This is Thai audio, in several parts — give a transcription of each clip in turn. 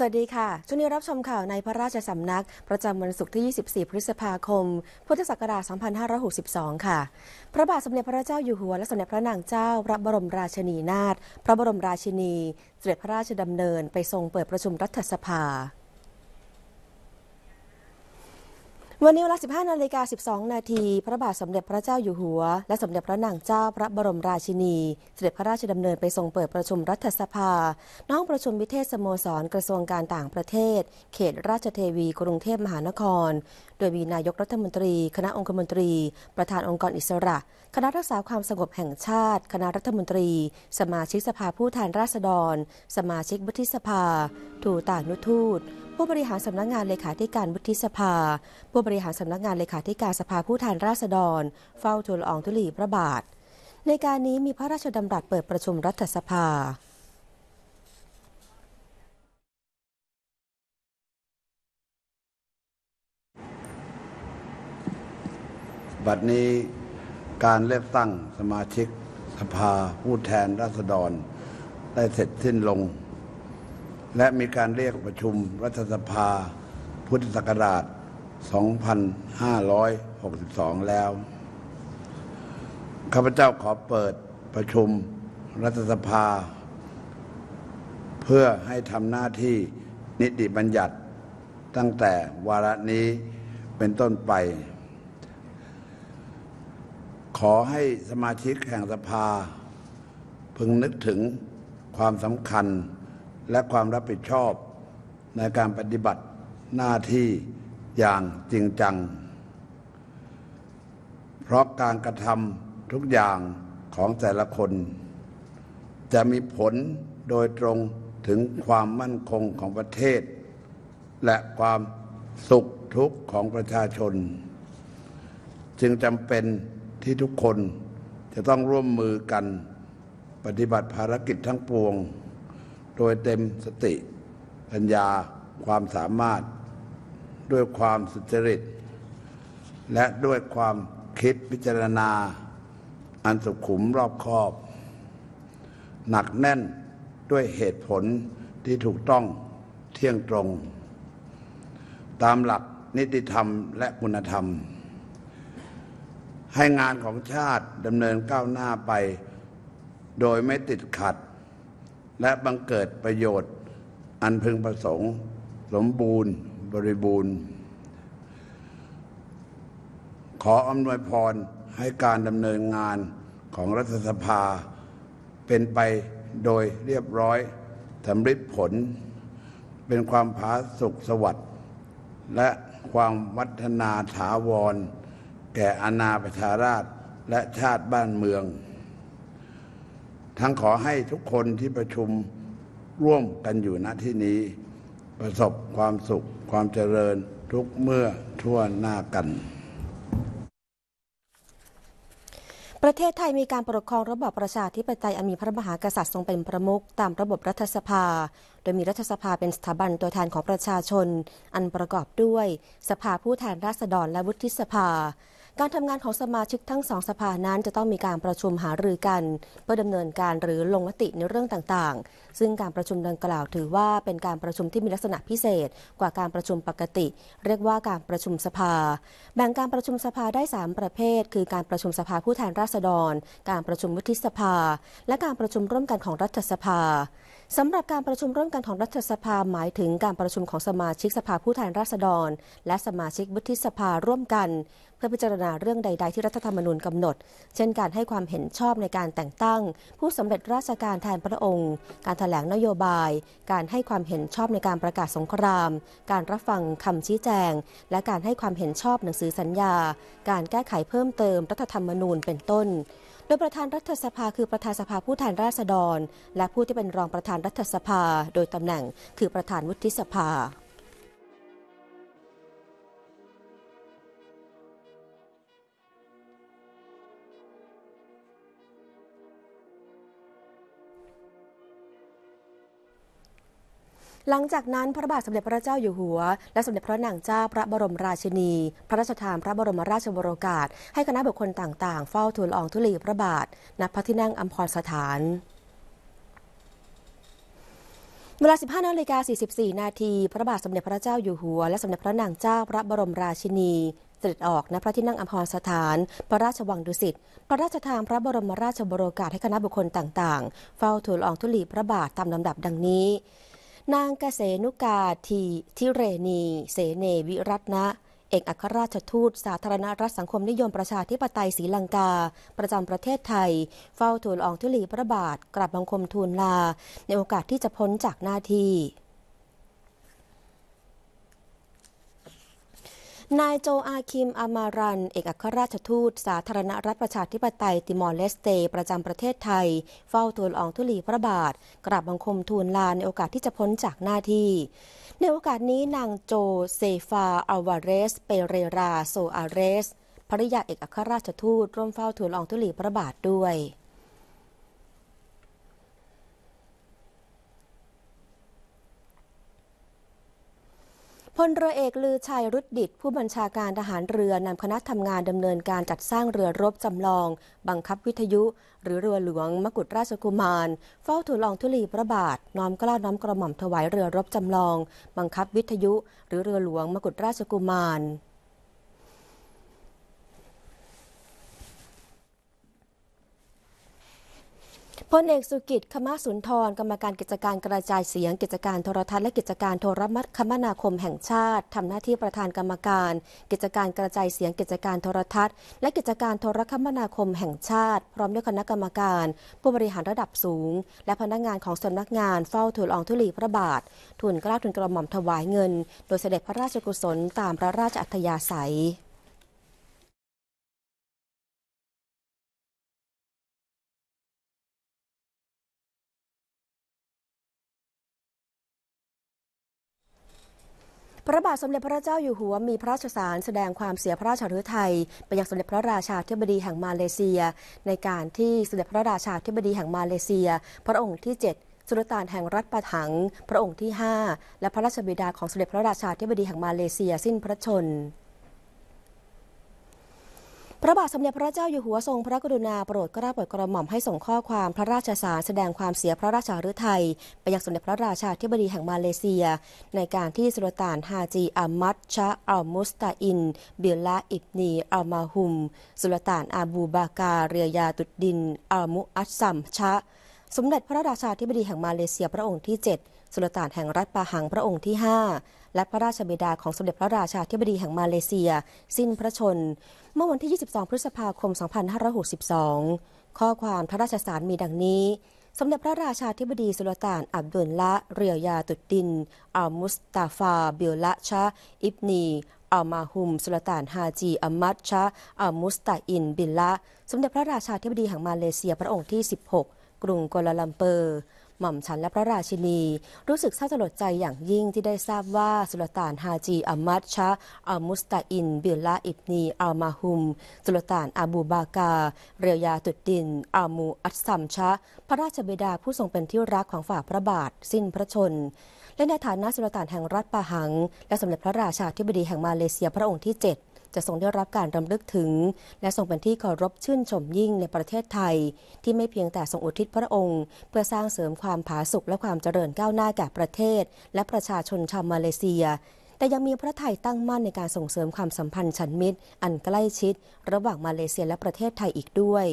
สวัสดีค่ะช่วงนี้รับชมข่าวในพระราชสำนัก ประจำวันศุกร์ที่ 24 พฤษภาคม พุทธศักราช2562 ค่ะ พระบาทสมเด็จพระเจ้าอยู่หัว และสมเด็จพระนางเจ้า พระบรมราชินีนาถพระบรมราชินี เสด็จพระราชดำเนิน ไปทรงเปิดประชุมรัฐสภาวันนี้เวลา 15นาฬิกา12 นาทีพระบาทสมเด็จพระเจ้าอยู่หัว และสมเด็จพระนางเจ้าพระบรมราชินี เสด็จพระราชดำเนินไปทรงเปิดประชุมรัฐสภา น้องประชุมวิเทศสโมสรกระทรวงการต่างประเทศ เขตราชเทวี กรุงเทพมหานคร โดยมีนายกรัฐมนตรี คณะองคมนตรี ประธานองค์กรอิสระ คณะรักษาความสงบแห่งชาติ คณะรัฐมนตรี สมาชิกสภาผู้แทนราษฎร สมาชิกวุฒิสภาถูต่างนุทูตผู้บริหารสำนักงงาน เลขาธิการวุฒิสภา ผู้บริหารสำนักงงานเลขาธิการสภาผู้แทนราษฎร เฝ้าทูลอองธุลีพระบาท ในการนี้มีพระราชดำรัสเปิดประชุมรัฐสภา บัดนี้การเลือกตั้งสมาชิกสภาผู้แทนราษฎรได้เสร็จสิ้นลงและมีการเรียกประชุมรัฐสภาพุทธศักราช 2562 แล้ว ข้าพเจ้าขอเปิดประชุมรัฐสภา เพื่อให้ทำหน้าที่นิติบัญญัติ ตั้งแต่วาระนี้เป็นต้นไป ขอให้สมาชิกแห่งสภาพึงนึกถึงความสำคัญและความรับผิดชอบในการปฏิบัติหน้าที่อย่างจริงจัง เพราะการกระทำทุกอย่างของแต่ละคน จะมีผลโดยตรงถึงความมั่นคงของประเทศ และความสุขทุกข์ของประชาชนจึงจำเป็นที่ทุกคนจะต้องร่วมมือกันปฏิบัติภารกิจทั้งปวงโดยเต็มสติ ปัญญาความสามารถด้วยความสุจริต และด้วยความคิดพิจารณา อันสุขุมรอบคอบ หนักแน่นด้วยเหตุผลที่ถูกต้องเที่ยงตรง ตามหลักนิติธรรมและคุณธรรม ให้งานของชาติดำเนินก้าวหน้าไป โดยไม่ติดขัดและบังเกิดประโยชน์อันพึงประสงค์ สมบูรณ์บริบูรณ์ ขออำนวยพรให้การดำเนินงานของรัฐสภา เป็นไปโดยเรียบร้อยสำริดผล เป็นความผาสุกสวัสดิ์ และความวัฒนาถาวร แก่อาณาประชาราชและชาติบ้านเมืองทั้งขอให้ทุกคนที่ประชุมร่วมกันอยู่ณที่นี้ ประสบความสุขความเจริญทุกเมื่อทั่วหน้ากัน ประเทศไทยมีการปกครองระบอบประชาธิปไตยอันมีพระมหากษัตริย์ทรงเป็นประมุขตามระบบรัฐสภา โดยมีรัฐสภาเป็นสถาบัน ตัวแทนของประชาชน อันประกอบด้วยสภาผู้แทนราษฎรและวุฒิสภาการทำงานของสมาชิกทั้งสองสภานั้นจะต้องมีการประชุมหารือกันเพื่อดำเนินการหรือลงมติในเรื่องต่างๆ ซึ่งการประชุมดังกล่าวถือว่าเป็นการประชุมที่มีลักษณะพิเศษ กว่าการประชุมปกติ เรียกว่าการประชุมสภา แบ่งการประชุมสภาได้ 3 ประเภท คือการประชุมสภาผู้แทนราษฎร การประชุมวุฒิสภา และการประชุมร่วมกันของรัฐสภาสำหรับการประชุมร่วมกันของรัฐสภาหมายถึง การประชุมของสมาชิกสภาผู้แทนราษฎร และสมาชิกวุฒิสภาร่วมกันเพื่อพิจารณาเรื่องใดๆ ที่รัฐธรรมนูญกำหนด เช่นการให้ความเห็นชอบในการแต่งตั้ง ผู้สำเร็จราชการแทนพระองค์ การถแถลงนโยบาย การให้ความเห็นชอบในการประกาศสงคราม การรับฟังคำชี้แจง และการให้ความเห็นชอบหนังสือสัญญา การแก้ไขเพิ่มเติมรัฐธรรมนูญเป็นต้น โดยประธานรัฐสภาคือประธานสภาผู้แทนราษฎรและผู้ที่เป็นรองประธานรัฐสภา โดยตำแหน่งคือประธานวุฒิสภาหลังจากนั้นพระบาทสมเด็จพระเจ้าอยู่หัว และสมเด็จพระนางเจ้าพระบรมราชินี พระราชทานพระบรมราชวรกาศให้คณะบุคคลต่างๆ เฝ้าทูลอองธุลีพระบาทณพระที่นั่งอัมพรสถานเวลา15นาฬิกา44นาทีพระบาทสมเด็จพระเจ้าอยู่หัว และสมเด็จพระนางเจ้าพระบรมราชินี เสด็จออกณพระที่นั่งอมพรสถาน พระราชวังดุสิตพระราชทานพระบรมราชบรกาศให้คณะบุคคลต่าง ๆ เฝ้าทูลอองธุลีพระบาทตามลำดับ ดังนี้นางกเกษนุกาทีทิเรนีเสเนวิรัตนะ เอกอัครราชทูต สาธารณรัฐสังคมนิยมประชาธิปไตยศรีลังกา ประจำประเทศไทย เฝ้าทูลอองทุลีพระบาทกลับบังคมทูลลา ในโอกาสที่จะพ้นจากหน้าที่นายโจอาคิมอามารันเอกอัครราชทูต สาธารณรัฐประชาธิปไตยติมอร์เลสเต ประจำประเทศไทย เฝ้าทูลอองทุลีพระบาทกราบบังคมทูลลาในโอกาสที่จะพ้นจากหน้าที่ ในโอกาสนี้นางโจเซฟาอาวาเรสเปเรราโซอาเรสภริยาเอกอัครราชทูตร่วมเฝ้าทูลอองทุลีพระบาทด้วยพลเรือเอกลือชัยรุดดิตผู้บัญชาการทหารเรือนำคณะทำงานดำเนินการจัดสร้างเรือรบจำลอง บังคับวิทยุ หรือเรือหลวงมกุฎราชกุมารเฝ้าถูลองทุลีพระบาทน้อมกล้าน้อมกระหม่อมถวายเรือรบจำลอง บังคับวิทยุ หรือเรือหลวงมกุฎราชกุมารพลเอกสุกิจคมาสุนทรกรรมการกิจการกระจายเสียงกิจการโทรทัศน์และกิจการโทรัมดคมนาคมแห่งชาติทำหน้าที่ประธานกรรมการ กิจการกระจายเสียงกิจการโทรทัศน์ และกิจการโทรคมนาคมแห่งชาติ พร้อมด้วยคณะกรรมการ ผู้บริหารระดับสูง และพนักงานของสำนักงานเฝ้าถืลองทุลีพระบาททุนกล้าทุนกระหม่อมถวายเงิน โดยเสด็จพระราชกุศล ตามพระราชอัธยาศัยพระบาทสมเด็จพระเจ้าอยู่หัวมีพระราชสารแสดงความเสียพระราชหฤทัยไปยังสมเด็จพระราชาธิบดีแห่งมาเลเซีย ในการที่สมเด็จพระราชาธิบดีแห่งมาเลเซีย พระองค์ที่ 7 สุลต่านแห่งรัฐปะถัง พระองค์ที่ 5 และพระราชบิดาของสมเด็จพระราชาธิบดีแห่งมาเลเซียสิ้นพระชนม์พระบาทสมเด็จพระเจ้าอยู่หัวทรงพระกรุณาโปรดกระเบิดกระหม่อมให้ส่งข้อความพระราชสารแสดงความเสียพระราชาฤทัยไปยังสมเด็จพระราชาธิบดีแห่งมาเลเซีย ในการที่สุลต่านฮาจีอามัดชะอัลมุสตาอินเบียละอิบนีอัลมาฮุม สุลต่านอาบูบากาเรียยาตุดดิน อัลมุอัตซัม ชะ สมเด็จพระราชาธิบดีแห่งมาเลเซียพระองค์ที่ 7 สุลต่านแห่งรัฐปาหังพระองค์ที่5และพระราชบิดาของสมเด็จพระราชาธิบดีแห่งมาเลเซีย สิ้นพระชน เมื่อวันที่ 22 พฤษภาคม 2562 ข้อความพระราชสารมีดังนี้ สมเด็จพระราชาธิบดีสุลต่านอับดุลละเรียยาตุดดินอัลมุสตาฟา บิลละชะ อิบนีอัลมาฮุม สุลต่านฮาจี อัมมัดชะอัลมุสตาอิน บิลละ สมเด็จพระราชาธิบดีแห่งมาเลเซีย พระองค์ที่ 16 กรุงกัวลาลัมเปอร์หม่อมฉันและพระราชินี รู้สึกเศร้าสลดใจอย่างยิ่งที่ได้ทราบว่าสุลต่านฮาจีอามัดชะ อามุสตาอิน บิลลา อิบนีอลมาฮุม สุลต่านอาบูบากา เรียยาตุดดิน อามูอัตซัมชะ พระราชบิดาผู้ทรงเป็นที่รักของฝ่าพระบาท สิ้นพระชน และในฐานะสุลต่านแห่งรัฐปาหัง และสมเด็จพระราชาธิบดีแห่งมาเลเซียพระองค์ที่ 7จะทรงได้รับการรำลึกถึงและทรงเป็นที่เคารพชื่นชมยิ่งในประเทศไทย ที่ไม่เพียงแต่ทรงอุทิศพระองค์ เพื่อสร้างเสริมความผาสุกและความเจริญก้าวหน้าแก่ประเทศ และประชาชนชาวมาเลเซีย แต่ยังมีพระไทยตั้งมั่นในการส่งเสริมความสัมพันธ์ชั้นมิตรอันใกล้ชิด ระหว่างมาเลเซียและประเทศไทยอีกด้วย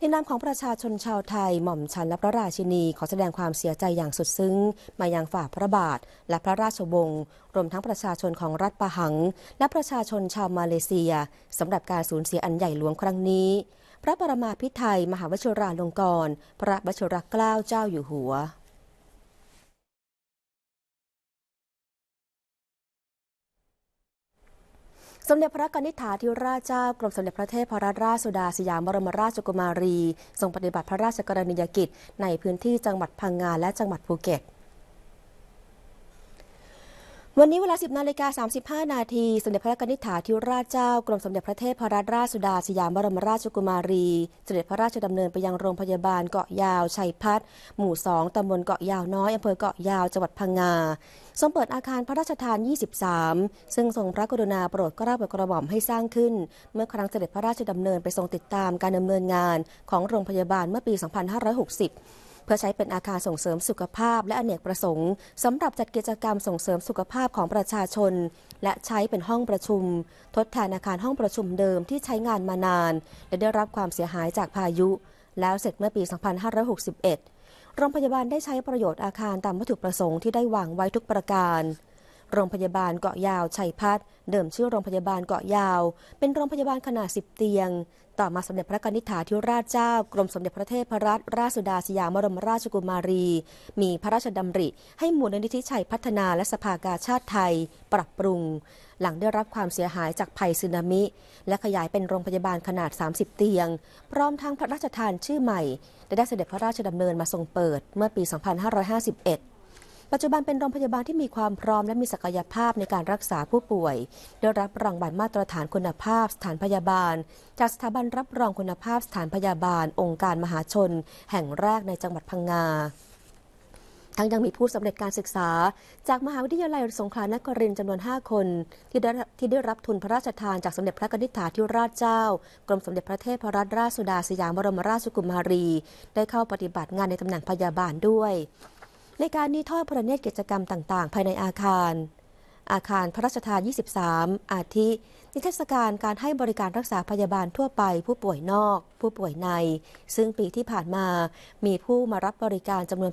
ในนามของประชาชนชาวไทย หม่อมชันและพระราชินี ขอแสดงความเสียใจอย่างสุดซึ้ง มายังฝ่าพระบาท และพระราชวงศ์รวมทั้งประชาชนของรัฐปะหัง และประชาชนชาวมาเลเซียสำหรับการสูญเสียอันใหญ่หลวงครั้งนี้ พระปรมาภิไธยมหาวชิราลงกรณ์พระวชิรเกล้าเจ้าอยู่หัวสมเด็จพระกนิษฐาธิราชเจ้ากรมสมเด็จพระเทพรัตนราชสุดาสยามบรมราชกุมารี ทรงปฏิบัติพระราชกรณียกิจในพื้นที่จังหวัดพังงาและจังหวัดภูเก็ตวันนี้เวลา 10นาฬิกา 35 นาทีสมเด็จพระนิธิถาธิราชเจ้ากรมสมเด็จพระเทพรัตนราชสุดาสยามบรมราชกุมารี เสด็จพระราชดำเนินไปยังโรงพยาบาลเกาะยาวชัยพัฒหมู่ 2 ตำบลเกาะยาวน้อย อำเภอเกาะยาว จังหวัดพังงาทรงเปิดอาคารพระราชทาน 23 ซึ่งทรงพระกรุณาโปรดกระ้าโปรดกระหม่อมให้สร้างขึ้น เมื่อครั้งเสด็จพระราชดำเนินไปทรงติดตามการดำเนินงานของโรงพยาบาลเมื่อปี 2560เพื่อใช้เป็นอาคารส่งเสริมสุขภาพและอเนกประสงค์สำหรับจัดกิจกรรมส่งเสริมสุขภาพของประชาชน และใช้เป็นห้องประชุม ทดแทนอาคารห้องประชุมเดิมที่ใช้งานมานาน และได้รับความเสียหายจากพายุ แล้วเสร็จเมื่อปี 2561 โรงพยาบาลได้ใช้ประโยชน์อาคารตามวัตถุประสงค์ ที่ ได้วางไว้ทุกประการ โรงพยาบาลเกาะยาวชัยพัฒน์เดิมชื่อโรงพยาบาลเกาะยาว เป็นโรงพยาบาลขนาด 10 เตียงต่อมาสมเด็จพระกนิษฐาธิราชเจ้ากรมสมเด็จพระเทพรัตนราชสุดาสยามบรมราชกุมารี มีพระราชดำริ ให้หมูลนิธิชัยพัฒนาและสภากาชาติไทยปรับปรุง หลังได้รับความเสียหายจากภัยสึนามิ และขยายเป็นโรงพยาบาลขนาด 30 เตียง พร้อมทั้งพระราชทานชื่อใหม่ได้เสด็จพระราชดำเนินมาทรงเปิด เมื่อปี 2551ปัจจุบันเป็นโรงพยาบาลที่มีความพร้อมและมีศักยภาพในการรักษาผู้ป่วย ได้รับรางวัลมาตรฐานคุณภาพสถานพยาบาลจากสถาบันรับรองคุณภาพสถานพยาบาล องค์การมหาชน แห่งแรกในจังหวัดพังงา ทั้งยังมีผู้สำเร็จการศึกษา จากมหาวิทยาลัยสงขลานครินทร์จำนวน5คนที่ได้ที่ได้รับทุนพระราชทานจากสมเด็จพระกนิษฐาธิราชเจ้า กรมสมเด็จพระเทพรัตนราชสุดาสยามบรมราชกุมารี ได้เข้าปฏิบัติงานในตำแหน่งพยาบาลด้วยในการนีทอดพระเนตรกิจกรรมต่างๆ ภายในอาคาร อาคารพระราชทาน 23 อาทิ นิทรรศการการให้บริการรักษาพยาบาลทั่วไปผู้ป่วยนอก ผู้ป่วยใน ซึ่งปีที่ผ่านมามีผู้มารับบริการจำนวน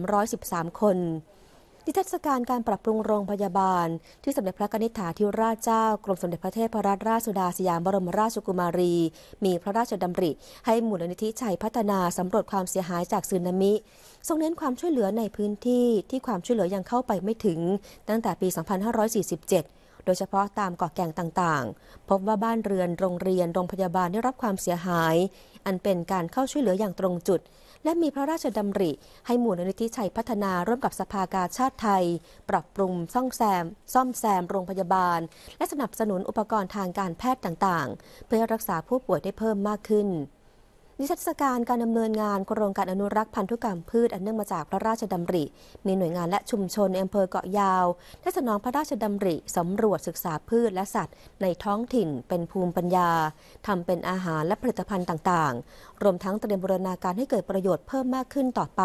8,313 คนนิทรรศการการปรับปรุงโรงพยาบาล ที่สมเด็จพระนิธิถาธิราชเจ้ากรมสมเด็จพระเทพรัตนราชสุดาสยามบรมราชกุมารี มีพระราชดำริ ให้หมูลนิธิชัยพัฒนาสำรวจความเสียหายจากสึนามิทรงเน้นความช่วยเหลือในพื้นที่ที่ความช่วยเหลือยังเข้าไปไม่ถึงตั้งแต่ปี 2547 โดยเฉพาะตามเกาะแก่งต่างๆ พบว่าบ้านเรือนโรงเรียนโรงพยาบาลได้รับความเสียหาย อันเป็นการเข้าช่วยเหลืออย่างตรงจุดและมีพระราชดำริ ให้หมู่นิธิชัยพัฒนาร่วมกับสภากาชาติไทย ปรับปรุง ซ่องแซม ซ่อมแซม โรงพยาบาล และสนับสนุนอุปกรณ์ทางการแพทย์ต่างๆ เพื่อรักษาผู้ป่วยได้เพิ่มมากขึ้นิทรรศการการดำเนินงานโครงการอนุรักษ์พันธุกรรมพืชอันเนื่องมาจากพระราชดำริ มีหน่วยงานและชุมชนในอำเภอเกาะยาวได้สนองพระราชดำริสำรวจศึกษาพืชและสัตว์ในท้องถิ่นเป็นภูมิปัญญา ทำเป็นอาหารและผลิตภัณฑ์ต่าง ๆ รวมทั้งเตรียมบูรณาการให้เกิดประโยชน์เพิ่มมากขึ้นต่อไป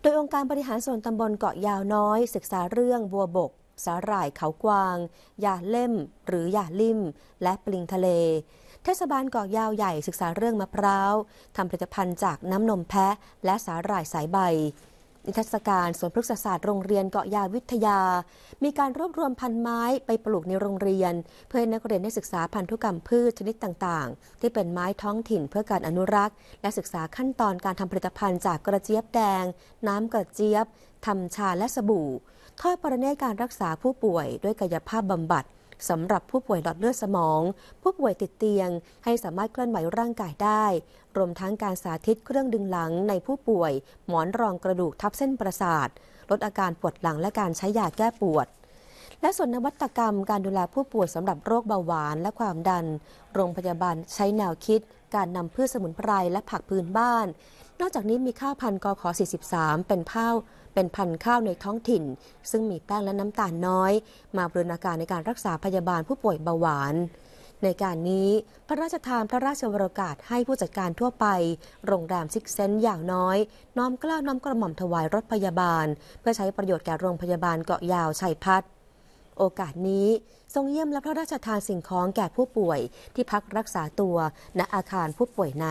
โดยองค์การบริหารส่วนตำบลเกาะยาวน้อย ศึกษาเรื่อง บัวบก สาหร่ายเขากวางยาเล่ม หรือยาลิ่ม และปลิงทะเลเทศบาลเกาะยาวใหญ่ศึกษาเรื่องมะพร้าวทำผลิตภัณฑ์จากน้ำนมแพะและสาหร่ายสายใบนิทรรศการสวนพฤกษศาสตร์โรงเรียนเกาะยาวิทยา มีการรวบรวมพันไม้ไปปลูกในโรงเรียน เพื่อให้นักเรียนได้ศึกษาพันธุกรรมพืชชนิดต่างๆ ที่เป็นไม้ท้องถิ่นเพื่อการอนุรักษ์ และศึกษาขั้นตอนการทำผลิตภัณฑ์จากกระเจี๊ยบแดง น้ำกระเจี๊ยบทำชาและสบู่ทอดปรเนการรักษาผู้ป่วย ด้วยกายภาพบำบัดสำหรับผู้ป่วยหลอดเลือดสมอง ผู้ป่วยติดเตียงให้สามารถเคลื่อนไหวร่างกายได้ รวมทั้งการสาธิตเครื่องดึงหลังในผู้ป่วยหมอนรองกระดูกทับเส้นประสาทลดอาการปวดหลังและการใช้ยาแก้ปวด และส่วนนวัตกรรม การดูแลผู้ป่วยสำหรับโรคเบาหวานและความดัน โรงพยาบาลใช้แนวคิด การนำพืชสมุนไพรและผักพื้นบ้านนอกจากนี้มีข้าวพันธุ์กข43 เป็นเผ้าเป็นพันธุ์ข้าวในท้องถิ่น ซึ่งมีแป้งและน้ำตาลน้อย มาบริณาการในการรักษาพยาบาลผู้ป่วยเบาหวานในการนี้พระราชทานพระราชวรกาศให้ผู้จัดการทั่วไป โรงแรมซิกเซน์อย่างน้อย น้อมกล้าวน้อมกระหม่อมถวายรถพยาบาล เพื่อใช้ประโยชน์แก่โรงพยาบาลเกาะยาวชัยพัฒน์โอกาสนี้ทรงเยี่ยมและพระราชทานสิ่งของแก่ผู้ป่วยที่พักรักษาตัวณอาคารผู้ป่วยใน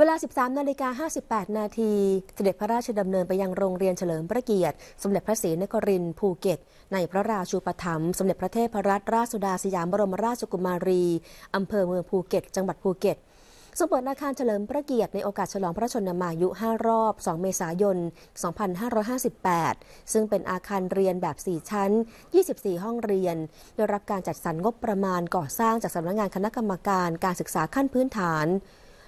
เวลา 13นาฬิกา 58 นาทีเสด็จพระราชดำเนินไปยังโรงเรียนเฉลิมพระเกียรติ สมเด็จพระศรีนครินทร์ภูเก็ต ในพระราชูปถัมภ์สมเด็จพระเทพรัตนราชสุดาสยามบรมราชกุมารี อำเภอเมืองภูเก็ต จังหวัดภูเก็ตสมเปิดอาคารเฉลิมพระเกียรติ ในโอกาสฉลองพระชนมายุ 5 รอบ 2 เมษายน 2558 ซึ่งเป็นอาคารเรียนแบบ 4 ชั้น 24 ห้องเรียนได้รับการจัดสรรงบประมาณก่อสร้างจากสำนักงงานคณะกรรมการ การศึกษาขั้นพื้นฐาน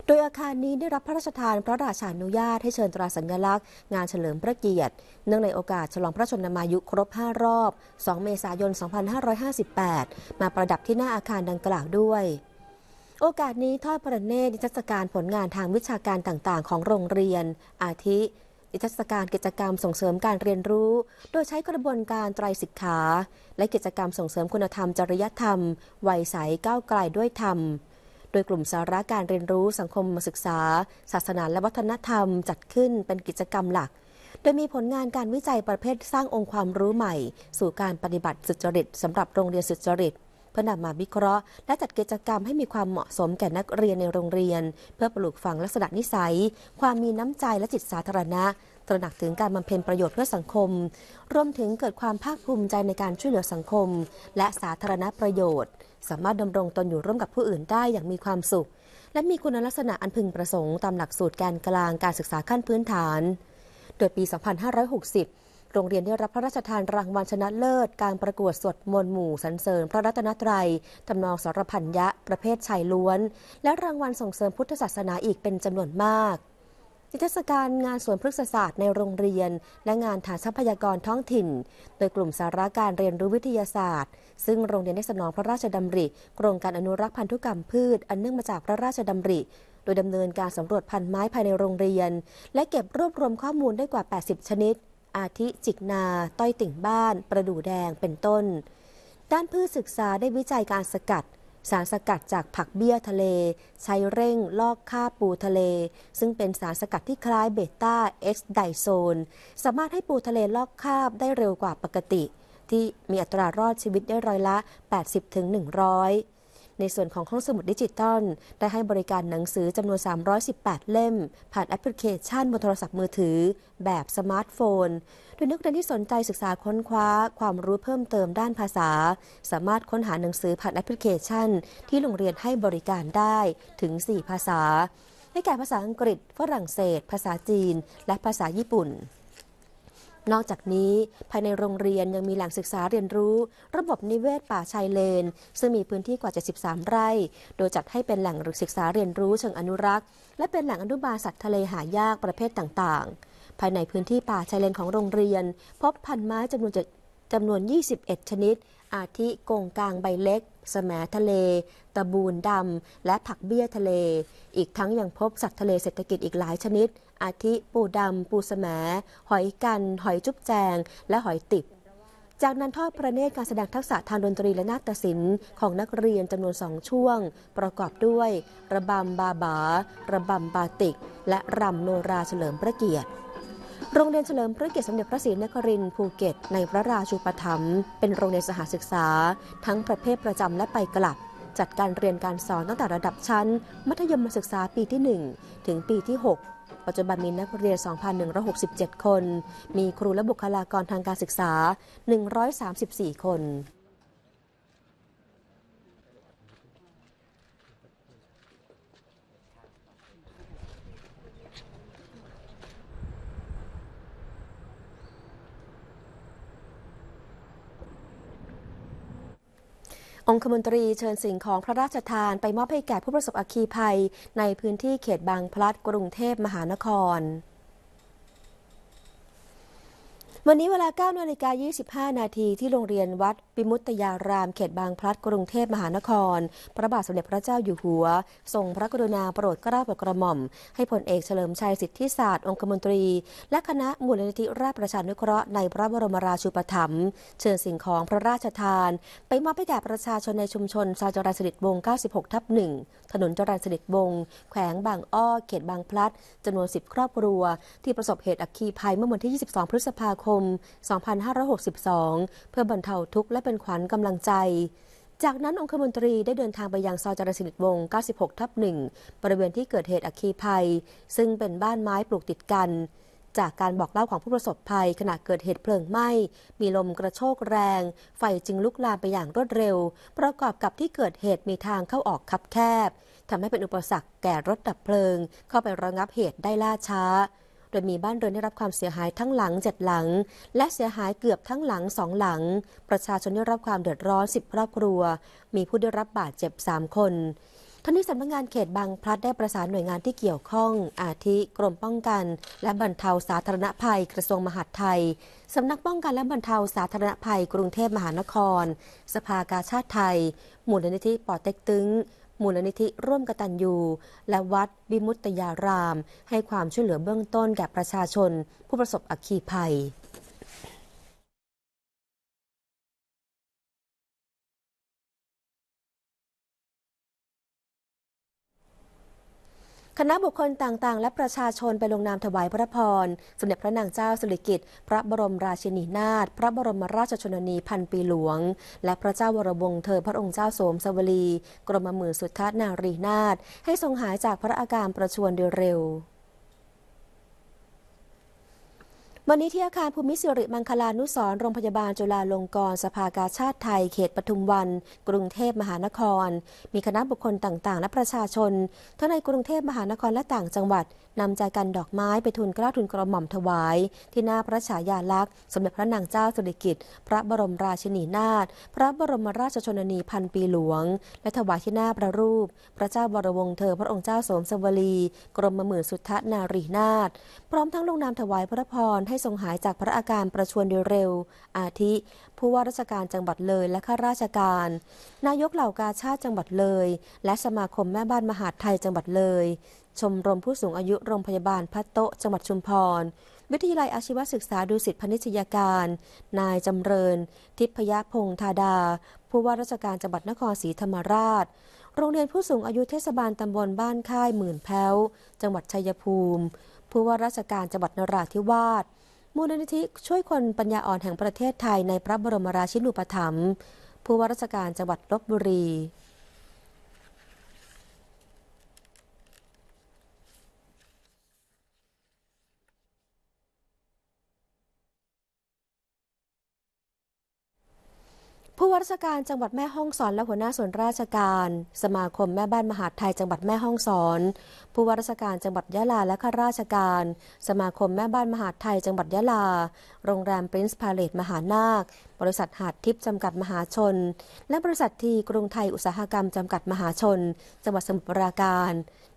โดยอาคารนี้ได้รับพระราชทาน พระราชานุญาตให้เชิญตราสัญลักษณ์งานเฉลิมพระเกียรติ เนื่องในโอกาส ฉลองพระชนมายุครบ 5 รอบ 2 เมษายน 2558 มาประดับที่หน้าอาคารดังกล่าวด้วย โอกาสนี้ทอดพระเนตรนิทรรศการผลงานทางวิชาการต่างๆ ของโรงเรียน อาทินิทรรศการกิจกรรมส่งเสริมการเรียนรู้ โดยใช้กระบวนการไตรสิกขาและกิจกรรมส่งเสริมคุณธรรมจริยธรรมวัยใสก้าวไกลด้วยธรรมโดยกลุ่มสาระการเรียนรู้สังคมศึกษาศาสนาและวัฒนธรรม จัดขึ้นเป็นกิจกรรมหลัก โดยมีผลงานการวิจัยประเภทสร้างองค์ความรู้ใหม่ สู่การปฏิบัติสุจริตสำหรับโรงเรียนสุจริตเพื่อนำมาวิเคราะห์และจัดกิจกรรมให้มีความเหมาะสมแก่นักเรียนในโรงเรียน เพื่อปลูกฝังลักษณะนิสัย ความมีน้ำใจและจิตสาธารณะตระหนักถึงการบำเพ็ญประโยชน์เพื่อสังคม รวมถึงเกิดความภาคภูมิใจในการช่วยเหลือสังคมและสาธารณประโยชน์ สามารถดำรงตนอยู่ร่วมกับผู้อื่นได้อย่างมีความสุข และมีคุณลักษณะอันพึงประสงค์ ตามหลักสูตรแกนกลางการศึกษาขั้นพื้นฐาน โดยปี 2560 โรงเรียนได้รับพระราชทานรางวัลชนะเลิศการประกวดสวดมนต์หมู่สรรเสริญพระรัตนตรัยตำนองสรพัญญะประเภทชายล้วน และรางวัลส่งเสริมพุทธศาสนาอีกเป็นจำนวนมากนิทรรศการงานสวนพฤกษศาสตร์ในโรงเรียน และงานฐานทรัพยากรท้องถิ่น โดยกลุ่มสาระการเรียนรู้วิทยาศาสตร์ ซึ่งโรงเรียนได้สนองพระราชดำริ โครงการอนุรักษ์พันธุกรรมพืช อันเนื่องมาจากพระราชดำริ โดยดำเนินการสำรวจพันธุ์ไม้ภายในโรงเรียน และเก็บรวบรวมข้อมูลได้กว่า 80 ชนิด อาทิจิกนา ต้อยติ่งบ้าน ประดู่แดงเป็นต้นด้านพืชศึกษาได้วิจัยการสกัดสารสกัดจากผักเบี้ยทะเล ใช้เร่งลอกค่าปูทะเล ซึ่งเป็นสารสกัดที่คล้ายเบต้าเอ็กซ์ไดโซน สามารถให้ปูทะเลลอกคาบได้เร็วกว่าปกติ ที่มีอัตรารอดชีวิตได้ร้อยละ 80-100ในส่วนของห้องสมุดดิจิตอลได้ให้บริการหนังสือจำนวน 318 เล่ม ผ่านแอปพลิเคชันบนโทรศัพท์มือถือ แบบสมาร์ทโฟน โดยนักเรียนที่สนใจศึกษาค้นคว้า ความรู้เพิ่มเติมด้านภาษา สามารถค้นหาหนังสือผ่านแอปพลิเคชัน ที่โรงเรียนให้บริการได้ถึง 4 ภาษาได้แก่ภาษาอังกฤษฝรั่งเศส ภาษาจีน และภาษาญี่ปุ่นนอกจากนี้ภายในโรงเรียนยังมีแหล่งศึกษาเรียนรู้ ระบบนิเวศป่าชายเลนซึ่งมีพื้นที่กว่า 73 ไร่ โดยจัดให้เป็นแหล่งศึกษาเรียนรู้เชิงอนุรักษ์ และเป็นแหล่งอนุบาลสัตว์ทะเลหายากประเภทต่างๆ ภายในพื้นที่ป่าชายเลนของโรงเรียน พบพันไม้จำนวนจำนวน 21 ชนิดอาทิกงกลางใบเล็กสมทะเล ตะบูนดำ และผักเบี้ยทะเล อีกทั้งยังพบสัตว์ทะเลเศรษฐกิจอีกหลายชนิด อาทิปูดำ ปูสมหอยกัน หอยจุ๊บแจง และหอยติบจากนั้นทอดพระเนตรการแสดงทักษะทางดนตรีและนาฏศิลป์ของนักเรียนจำนวนสองช่วง ประกอบด้วย ระบำบาบา ระบำบาติก และรำโนราเฉลิมพระเกียรติโรงเรียนเฉลิมพระเกียรติสมเด็จพระศรีนครินทร์ภูเก็ตในพระราชูปถัมภ์เป็นโรงเรียนสหศึกษา ทั้งประเภทประจำและไปกลับ จัดการเรียนการสอนตั้งแต่ระดับชั้น มัธยมศึกษาปีที่ 1 ถึงปีที่ 6 ปัจจุบันมีนักเรียน 2,167 คน มีครูและบุคลากรทางการศึกษา 134 คนองคมนตรีเชิญสิ่งของพระราชทานไปมอบให้แก่ผู้ประสบอัคคีภัยในพื้นที่เขตบางพลัดกรุงเทพมหานครวันนี้เวลา9นาฬิกา25 นาที ที่โรงเรียนวัด ปิมุตยาราม เขตบางพลัด กรุงเทพมหานคร พระบาทสมเด็จพระเจ้าอยู่หัว ทรงพระกรุณาโปรดเกล้าโปรดกระหม่อม ให้พลเอกเฉลิมชัยสิทธิศาสตร์องคมนตรี และคณะมูลนิธิ ราชประชานุเคราะห์ในพระบรมราชูปถัมภ์เชิญสิ่งของพระราชทาน ไปมอบให้แก่ประชาชนในชุมชนซอยจรัญสนิทวง96ทับ1ถนนจรัญสนิทวงแขวงบางอ้อเขตบางพลัดจำนวน 10 ครอบครัว ที่ประสบเหตุอัคคีภัยเมื่อวันที่ 22 พฤษภาคมม2562 เพื่อบรรเทาทุกข์และเป็นขวัญกำลังใจ จากนั้น องคมนตรีได้เดินทางไปยังซอยจรสินิวงศ์96ทับ1บริเวณที่เกิดเหตุอัคคีภัย ซึ่งเป็นบ้านไม้ปลูกติดกัน จากการบอกเล่าของผู้ประสบภัยขณะเกิดเหตุเพลิงไหม้มีลมกระโชกแรง ไฟจึงลุกลามไปอย่างรวดเร็ว ประกอบกับที่เกิดเหตุมีทางเข้าออกคับแคบทำให้เป็นอุปสรรคแก่รถดับเพลิง เข้าไประงับเหตุได้ล่าช้าโดยมีบ้านเรือนได้รับความเสียหายทั้งหลังเจ็ดหลัง และเสียหายเกือบทั้งหลังสองหลัง ประชาชนได้รับความเดือดร้อนสิบครอบครัว มีผู้ได้รับบาดเจ็บสามคนทัางนี้สำนักงงานเขตบางพลัดได้ประสานหน่วยงานที่เกี่ยวข้อง อาทิกรมป้องกันและบรรเทาสาธารณภัยกระทรวงมหาดไทยสำนักป้องกันและบรรเทาสาธารณภัย กรุงเทพมหานคร สภากาชาติไทยมูลนิธิปอเต็กตึงมูลนิธิร่วมกตัญญูและวัดวิมุตตยารามให้ความช่วยเหลือเบื้องต้นแก่ประชาชนผู้ประสบอัคคีภัยคณะบุคคลต่างๆ และประชาชนไปลงนามถวายพระพรสมเด็จพระนางเจ้าสิริกิติ์พระบรมราชินีนาถพระบรมราชชนนีพันปีหลวง และพระเจ้าวรวงเธอพระองค์เจ้าโสมสวลี กรมหมื่นสุทธานารีนาถให้ทรงหายจากพระอาการประชวรดยเร็ววันนี้ที่อาคารภูมิสิริมังคลานุสรโรงพยาบาลจุฬาลงกรณ์สภากาชาติไทยเขตปทุมวัน กรุงเทพมหานคร มีคณะบุคคลต่างๆ และประชาชนทั้งในกรุงเทพมหานครและต่างจังหวัด นำใจกันดอกไม้ไปทุนกล้าทุนกระหม่อมถวายที่หน้าพระฉายาลักษณ์ สมเด็จพระนางเจ้าสุริกิติ์พระบรมราชินีนาถพระบรมราชชนนีพันปีหลวง และถวายที่หน้าพระรูป พระเจ้าวรวงศ์เธอพระองค์เจ้าสมสวรีกรมมหมื่นสุทธนารีนาถพร้อมทั้งลงนามถวายพระพรให้ทรงหายจากพระอาการประชวนดเร็ว อาทิ ผู้ว่าราชการจังหวัดเลยและข้าราชการ นายกเหล่ากาชาติจังหวัดเลย และสมาคมแม่บ้านมหาดไทยจังหวัดเลย ชมรมผู้สูงอายุโรงพยาบาลพัตโตจังหวัดชุมพร วิทยาลัยอาชีวศึกษาดุสิตพนิชยาการ นายจำเริญ ทิพยพงษ์ธาดา ผู้ว่าราชการจังหวัดนครศรีธรรมราช โรงเรียนผู้สูงอายุเทศบาลตำบลบ้านค่ายหมื่นแพ้ว จังหวัดชัยภูมิ ผู้ว่าราชการจังหวัดนราธิวาสมูลนิธิช่วยคนปัญญาอ่อนแห่งประเทศไทยในพระบรมราชินูปถัมภ์ผู้ว่าราชการจังหวัดลบบุรีผู้ว่าราชการจังหวัดแม่ฮ่องสอน และหัวหน้าส่วนราชการ สมาคมแม่บ้านมหาดไทย จังหวัดแม่ฮ่องสอน ผู้ว่าราชการจังหวัดยะลาและข้าราชการ สมาคมแม่บ้านมหาดไทย จังหวัดยะลา โรงแรมปรินซ์พาเลตมหานาค บริษัทหาดทิพย์จำกัดมหาชน และบริษัททีกรุงไทยอุตสาหกรรมจำกัดมหาชนจังหวัดสมุทรปราการ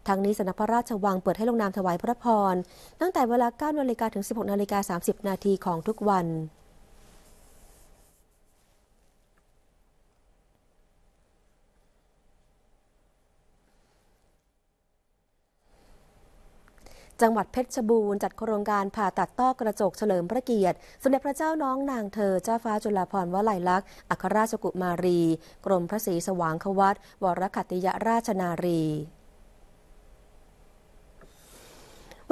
ทั้งนี้สนัพระราชวังเปิดให้ลงนามถวายพระพรตั้งแต่เวลา9นาฬิกาถึง 16 นาฬิกา 30 นาทีของทุกวันจังหวัดเพชรบูรณ์จัดโครงการผ่าตัดต้อกระจกเฉลิมพระเกียรติ สมเด็จพระเจ้าน้องนางเธอเจ้าฟ้าจุฬาภรณ์วลัยลักษณ์อัครราชกุมารี กรมพระศรีสว่างควัตวรคติยราชนารี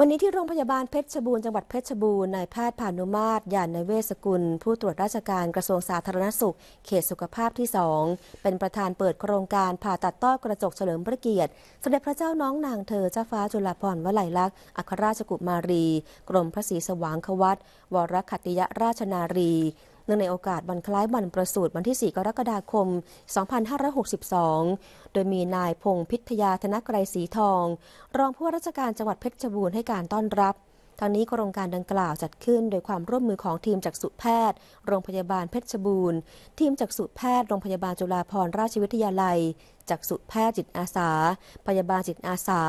วันนี้ที่โรงพยาบาลเพชรบูรณ์จังหวัดเพชรบูรณ์ นายแพทย์พานุมาตรยานในเวสกุล ผู้ตรวจราชการกระทรวงสาธารณสุข เขตสุขภาพที่สอง เป็นประธานเปิดโครงการผ่าตัดต้อกระจกเฉลิมพระเกียรติสมเด็จพระเจ้าน้องนางเธอเจ้าฟ้าจุฬาภรณ์วลัยลักษณ์อัครราชกุมารี กรมพระศรีสว่างควัตวรคัติยราชนารีเนื่องในโอกาสวันคล้ายวันประสูติวันที่ 4 กรกฎาคม 2562 โดยมีนายพงพิทยาธนกรายสีทอง รองผู้ว่าราชการจังหวัดเพชรบูรณ์ให้การต้อนรับทางนี้โครงการดังกล่าวจัดขึ้นโดยความร่วมมือของทีมจักษุแพทย์ โรงพยาบาลเพชรบูรณ์ ทีมจักษุแพทย์โรงพยาบาลจุฬาภรณราชวิทยาลัยจากสุแพทย์จิตอาสา พยาบาลจิตอาสา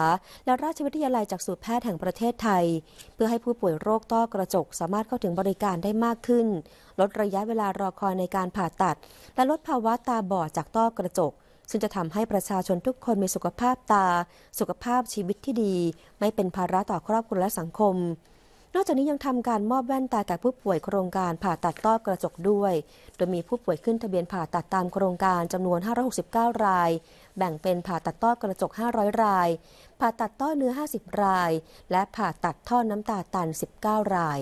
และราชวิทยาลัยจากสุแพทย์แห่งประเทศไทย เพื่อให้ผู้ป่วยโรคต้อกระจกสามารถเข้าถึงบริการได้มากขึ้น ลดระยะเวลารอคอยในการผ่าตัด และลดภาวะตาบอดจากต้อกระจก ซึ่งจะทำให้ประชาชนทุกคนมีสุขภาพตา สุขภาพชีวิตที่ดี ไม่เป็นภาระต่อครอบครัวและสังคมนอกจากนี้ยังทำการมอบแว่นตาแก่ผู้ป่วยโครงการผ่าตัดต้อกระจกด้วย โดยมีผู้ป่วยขึ้นทะเบียนผ่าตัดตามโครงการจำนวน569ราย แบ่งเป็นผ่าตัดต้อกระจก 500 ราย ผ่าตัดต้อเนื้อ 50 ราย และผ่าตัดท่อน้ำตาตัน 19 ราย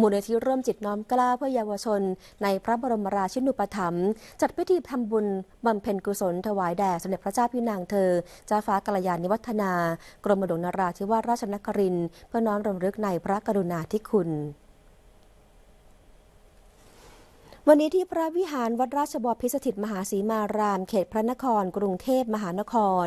มูลนิธิร่วมจิตน้อมกล้าเพื่อเยาวชนในพระบรมราชินูปถัมภ์จัดพิธีทำบุญบำเพ็ญกุศลถวายแด่สมเด็จพระเจ้าพี่นางเธอเจ้าฟ้ากัลยาณิวัฒนา กรมหลวงนราธิวาสราชนครินเพื่อน้อมรำลึกในพระกรุณาธิคุณ วันนี้ที่พระวิหารวัดราชบพิสถิตมหาสีมาราม เขตพระนคร กรุงเทพมหานคร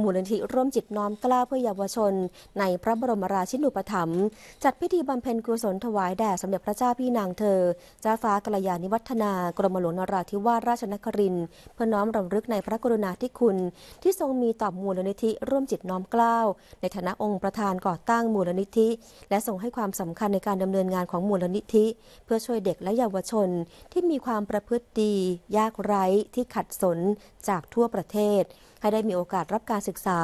มูลนิธิร่วมจิตน้อมกล้าเพื่อเยาวชน ในพระบรมราชินูปถัมภ์จัดพิธีบำเพ็ญกุศลถวายแด่สมเด็จพระเจ้าพี่นางเธอเจ้าฟ้ากัลยาณิวัฒนากรมหลวงนราธิวาสราชนครินทร์เพื่อน้อมรำลึกในพระกรุณาธิคุณ ที่ทรงมีต่อมูลนิธิร่วมจิตน้อมกล้าในฐานะองค์ประธานก่อตั้งมูลนิธิ และทรงให้ความสำคัญในการดำเนินงานของมูลนิธิเพื่อช่วยเด็กและเยาวชนที่มีความประพฤติดี ยากไร้ที่ขัดสนจากทั่วประเทศให้ได้มีโอกาสรับการศึกษา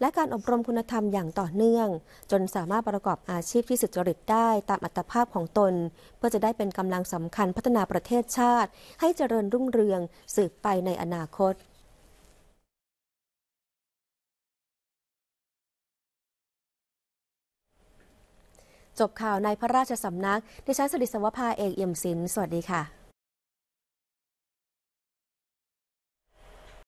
และการอบรมคุณธรรมอย่างต่อเนื่อง จนสามารถประกอบอาชีพที่สุจริตได้ตามอัตภาพของตน เพื่อจะได้เป็นกำลังสำคัญพัฒนาประเทศชาติให้เจริญรุ่งเรืองสืบไปในอนาคต จบข่าวในพระราชสำนักดิฉันสริศวภาเอกเอี่ยมศิลป์สวัสดีค่ะ